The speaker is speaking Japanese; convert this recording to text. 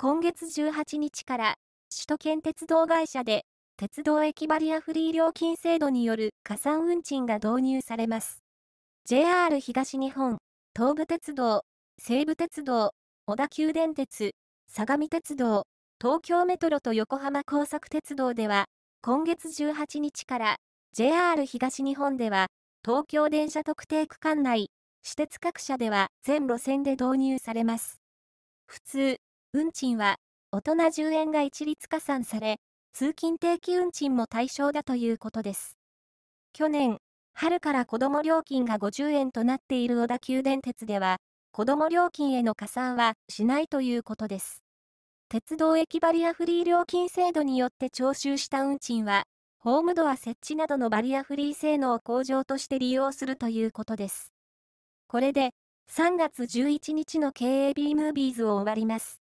今月18日から首都圏鉄道会社で鉄道駅バリアフリー料金制度による加算運賃が導入されます。JR 東日本、東武鉄道、西武鉄道、小田急電鉄、相模鉄道、東京メトロと横浜高速鉄道では、今月18日から JR 東日本では、東京電車特定区間内、私鉄各社では全路線で導入されます。普通、運賃は大人10円が一律加算され、通勤定期運賃も対象だということです。去年、春から子ども料金が50円となっている小田急電鉄では、子ども料金への加算はしないということです。鉄道駅バリアフリー料金制度によって徴収した運賃は、ホームドア設置などのバリアフリー性能向上として利用するということです。これで、3月11日の KAB ムービーズを終わります。